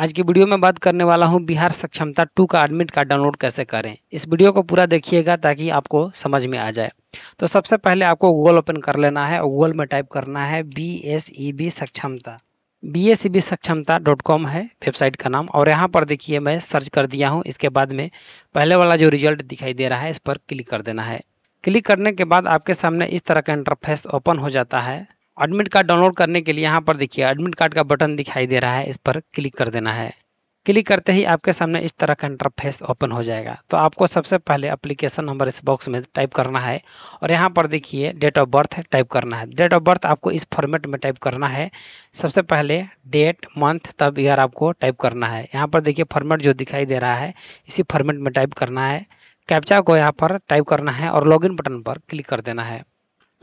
आज की वीडियो में बात करने वाला हूं बिहार सक्षमता टू का एडमिट कार्ड डाउनलोड कैसे करें इस वीडियो को पूरा देखिएगा ताकि आपको समझ में आ जाए तो सबसे पहले आपको गूगल ओपन कर लेना है और गूगल में टाइप करना है बी एस ई बी सक्षमता बी एस ई बी सक्षमता डॉट कॉम है वेबसाइट का नाम और यहाँ पर देखिए मैं सर्च कर दिया हूँ इसके बाद में पहले वाला जो रिजल्ट दिखाई दे रहा है इस पर क्लिक कर देना है क्लिक करने के बाद आपके सामने इस तरह का इंटरफेस ओपन हो जाता है एडमिट कार्ड डाउनलोड करने के लिए यहाँ पर देखिए एडमिट कार्ड का बटन दिखाई दे रहा है इस पर क्लिक कर देना है क्लिक करते ही आपके सामने इस तरह का इंटरफेस ओपन हो जाएगा तो आपको सबसे पहले एप्लीकेशन नंबर इस बॉक्स में टाइप करना है और यहाँ पर देखिए डेट ऑफ बर्थ टाइप करना है डेट ऑफ बर्थ आपको इस फॉर्मेट में टाइप करना है सबसे पहले डेट मंथ तब ईयर आपको टाइप करना है यहाँ पर देखिए फॉर्मेट जो दिखाई दे रहा है इसी फॉर्मेट में टाइप करना है कैप्चा को यहाँ पर टाइप करना है और लॉगिन बटन पर क्लिक कर देना है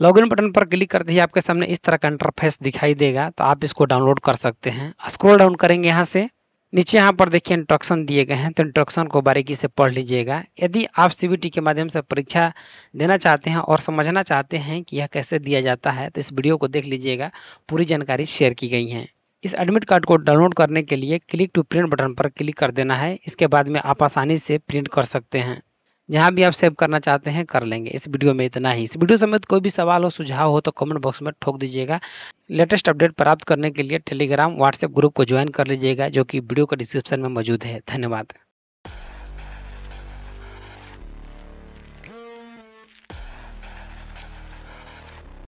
लॉगिन बटन पर क्लिक करते ही आपके सामने इस तरह का इंटरफेस दिखाई देगा तो आप इसको डाउनलोड कर सकते हैं स्क्रॉल डाउन करेंगे यहाँ से नीचे यहाँ पर देखिए इंट्रक्शन दिए गए हैं तो इंट्रक्शन को बारीकी से पढ़ लीजिएगा यदि आप सीबीटी के माध्यम से परीक्षा देना चाहते हैं और समझना चाहते हैं कि यह कैसे दिया जाता है तो इस वीडियो को देख लीजिएगा पूरी जानकारी शेयर की गई है इस एडमिट कार्ड को डाउनलोड करने के लिए क्लिक टू प्रिंट बटन पर क्लिक कर देना है इसके बाद में आप आसानी से प्रिंट कर सकते हैं जहाँ भी आप सेव करना चाहते हैं कर लेंगे इस वीडियो में इतना ही इस वीडियो समेत कोई भी सवाल हो सुझाव हो तो कमेंट बॉक्स में ठोक दीजिएगा लेटेस्ट अपडेट प्राप्त करने के लिए टेलीग्राम व्हाट्सएप ग्रुप को ज्वाइन कर लीजिएगा जो कि वीडियो का डिस्क्रिप्शन में मौजूद है धन्यवाद